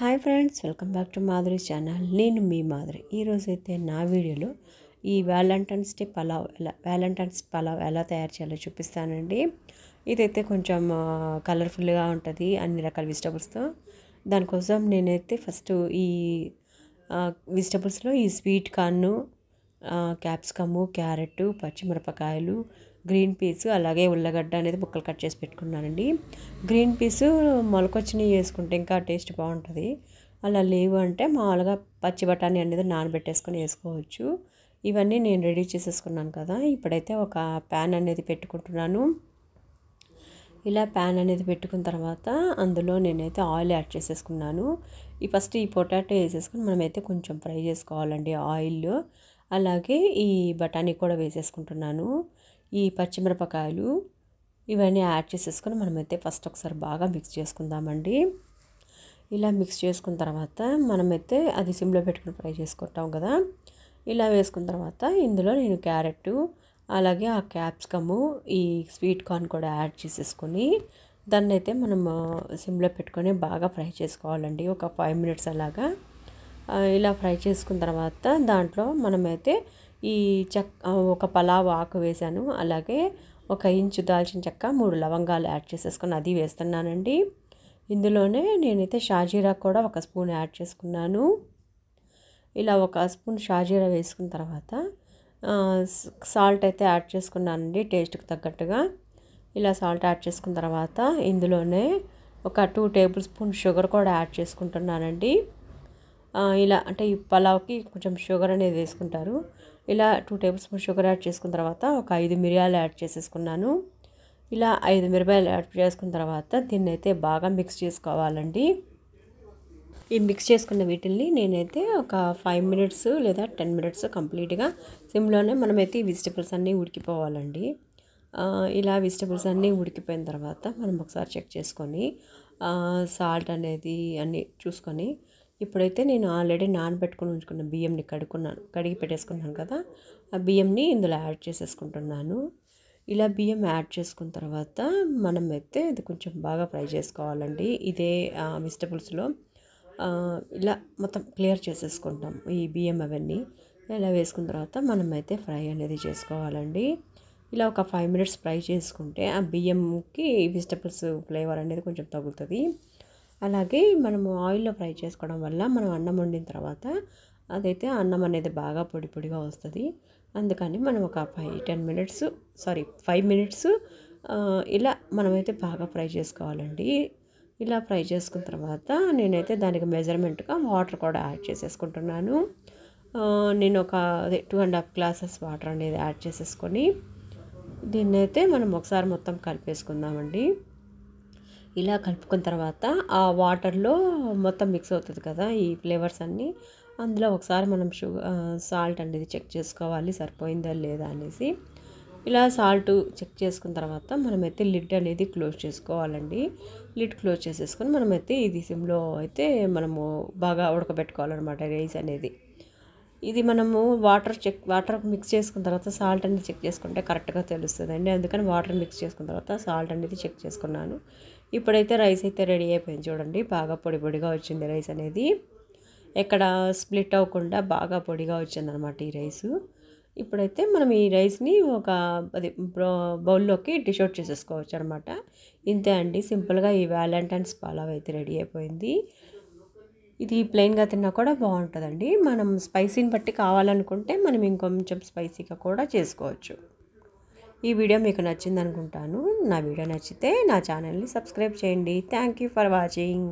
hi friends welcome back to Madhuri channel నేను మీ మాధురి ఈరోజైతే నా వీడియోలో ఈ వ్యాలంటైన్స్ డే పలావ్ ఎలా వ్యాలంటైన్స్ పలావ్ ఎలా తయారు చేయాలో చూపిస్తానండి ఇదైతే కొంచెం కలర్ఫుల్గా ఉంటుంది అన్ని రకాల వెజిటబుల్స్తో దానికోసం నేనైతే ఫస్ట్ ఈ వెజిటబుల్స్లో ఈ స్వీట్ కార్ను క్యాప్సికము క్యారెట్ పచ్చిమిరపకాయలు గ్రీన్ పీస్ అలాగే ఉల్లగడ్డ అనేది ముక్కలు కట్ చేసి పెట్టుకున్నానండి గ్రీన్ పీసు మొలకొచ్చినవి వేసుకుంటే ఇంకా టేస్ట్ బాగుంటుంది అలా లేవు అంటే మామూలుగా పచ్చి బఠానీ అనేది నానబెట్టేసుకొని వేసుకోవచ్చు ఇవన్నీ నేను రెడీ చేసేసుకున్నాను కదా ఇప్పుడైతే ఒక ప్యాన్ అనేది పెట్టుకుంటున్నాను ఇలా ప్యాన్ అనేది పెట్టుకున్న తర్వాత అందులో నేనైతే ఆయిల్ యాడ్ చేసేసుకున్నాను ఈ ఫస్ట్ ఈ పొటాటో వేసేసుకుని మనమైతే కొంచెం ఫ్రై చేసుకోవాలండి ఆయిల్ అలాగే ఈ బఠానీ కూడా వేసేసుకుంటున్నాను ఈ పచ్చిమిరపకాయలు ఇవన్నీ యాడ్ చేసేసుకొని మనమైతే ఫస్ట్ ఒకసారి బాగా మిక్స్ చేసుకుందామండి ఇలా మిక్స్ చేసుకున్న తర్వాత మనమైతే అది సిమ్లో పెట్టుకుని ఫ్రై చేసుకుంటాం కదా ఇలా వేసుకున్న తర్వాత ఇందులో నేను క్యారెట్ అలాగే ఆ క్యాప్సికము ఈ స్వీట్ కార్న్ కూడా యాడ్ చేసేసుకొని దాన్ని అయితే మనం సిమ్లో పెట్టుకొని బాగా ఫ్రై చేసుకోవాలండి ఒక ఫైవ్ మినిట్స్ అలాగా ఇలా ఫ్రై చేసుకున్న తర్వాత దాంట్లో మనమైతే ఈ చెక్క ఒక పలావ్ ఆకు వేశాను అలాగే ఒక ఇంచు దాల్చిన చెక్క మూడు లవంగాలు యాడ్ చేసేసుకొని అది వేస్తున్నానండి ఇందులోనే నేనైతే షాజీరా కూడా ఒక స్పూన్ యాడ్ చేసుకున్నాను ఇలా ఒక స్పూన్ షాజీరా వేసుకున్న తర్వాత సాల్ట్ అయితే యాడ్ చేసుకున్నానండి టేస్ట్కి తగ్గట్టుగా ఇలా సాల్ట్ యాడ్ చేసుకున్న తర్వాత ఇందులోనే ఒక టూ టేబుల్ స్పూన్ షుగర్ కూడా యాడ్ చేసుకుంటున్నానండి ఇలా అంటే ఈ పలావ్కి కొంచెం షుగర్ అనేది వేసుకుంటారు ఇలా two tablespoon sugar add చేసుకున్న తర్వాత ఒక ఐదు మిరియాలు యాడ్ చేసేసుకున్నాను ఇలా ఐదు మిరపాయలు యాడ్ చేసుకున్న తర్వాత దీన్ని అయితే బాగా మిక్స్ చేసుకోవాలండి ఈ మిక్స్ చేసుకున్న వీటిల్ని నేనైతే ఒక ఫైవ్ మినిట్స్ లేదా టెన్ మినిట్స్ కంప్లీట్గా సిమ్లోనే మనమైతే ఈ వెజిటబుల్స్ అన్నీ ఉడికిపోవాలండి ఇలా వెజిటబుల్స్ అన్నీ ఉడికిపోయిన తర్వాత మనం ఒకసారి చెక్ చేసుకొని సాల్ట్ అనేది అన్నీ చూసుకొని ఇప్పుడైతే నేను ఆల్రెడీ నానబెట్టుకుని ఉంచుకున్న బియ్యంని కడుక్కున్నాను కడిగి పెట్టేసుకున్నాను కదా ఆ బియ్యంని ఇందులో యాడ్ చేసేసుకుంటున్నాను ఇలా బియ్యం యాడ్ చేసుకున్న తర్వాత మనం అయితే ఇది కొంచెం బాగా ఫ్రై చేసుకోవాలండి ఇదే వెజిటబుల్స్లో ఇలా మొత్తం క్లియర్ చేసేసుకుంటాం ఈ బియ్యం అవన్నీ ఇలా వేసుకున్న తర్వాత మనం అయితే ఫ్రై అనేది చేసుకోవాలండి ఇలా ఒక ఫైవ్ మినిట్స్ ఫ్రై చేసుకుంటే ఆ బియ్యంకి వెజిటబుల్స్ ఫ్లేవర్ అనేది కొంచెం తగులుతుంది అలాగే మనము ఆయిల్లో ఫ్రై చేసుకోవడం వల్ల మనం అన్నం వండిన తర్వాత అదైతే అన్నం అనేది బాగా పొడి పొడిగా వస్తుంది అందుకని మనం ఒక five ten minutes sorry five minutes ఇలా మనమైతే బాగా ఫ్రై చేసుకోవాలండి ఇలా ఫ్రై చేసుకున్న తర్వాత నేనైతే దానికి మెజర్మెంట్గా వాటర్ కూడా యాడ్ చేసేసుకుంటున్నాను నేను ఒక అదే two and half glasses water అనేది యాడ్ చేసేసుకొని దీన్నైతే మనం ఒకసారి మొత్తం కలిపేసుకుందామండి ఇలా కలుపుకున్న తర్వాత ఆ వాటర్లో మొత్తం మిక్స్ అవుతుంది కదా ఈ ఫ్లేవర్స్ అన్నీ అందులో ఒకసారి మనం షుగర్ సాల్ట్ అనేది చెక్ చేసుకోవాలి సరిపోయిందా లేదా అనేసి ఇలా సాల్ట్ చెక్ చేసుకున్న తర్వాత మనమైతే లిడ్ అనేది క్లోజ్ చేసుకోవాలండి లిడ్ క్లోజ్ చేసేసుకొని మనమైతే ఇది సిమ్లో అయితే మనము బాగా ఉడకబెట్టుకోవాలన్నమాట రైస్ అనేది ఇది మనము వాటర్ చెక్ వాటర్ మిక్స్ చేసుకున్న తర్వాత సాల్ట్ అనేది చెక్ చేసుకుంటే కరెక్ట్గా తెలుస్తుందండి అందుకని వాటర్ మిక్స్ చేసుకున్న తర్వాత సాల్ట్ అనేది చెక్ చేసుకున్నాను ఇప్పుడైతే రైస్ అయితే రెడీ అయిపోయింది చూడండి బాగా పొడి పొడిగా వచ్చింది రైస్ అనేది ఎక్కడ స్ప్లిట్ అవ్వకుండా బాగా పొడిగా వచ్చిందనమాట ఈ రైసు ఇప్పుడైతే మనం ఈ రైస్ని ఒక అది బౌల్లోకి డిషౌట్ చేసేసుకోవచ్చు అనమాట ఇంతే అండి సింపుల్గా ఈ వ్యాలంటైన్స్ పలావ్ అయితే రెడీ అయిపోయింది ఇది ప్లెయిన్గా తిన్నా కూడా బాగుంటుందండి మనం స్పైసీని బట్టి కావాలనుకుంటే మనం ఇంకొంచెం స్పైసీగా కూడా చేసుకోవచ్చు ఈ వీడియో మీకు నచ్చింది అనుకుంటాను నా వీడియో నచ్చితే నా ఛానల్ని సబ్స్క్రైబ్ చేయండి థ్యాంక్ యూ ఫర్ వాచింగ్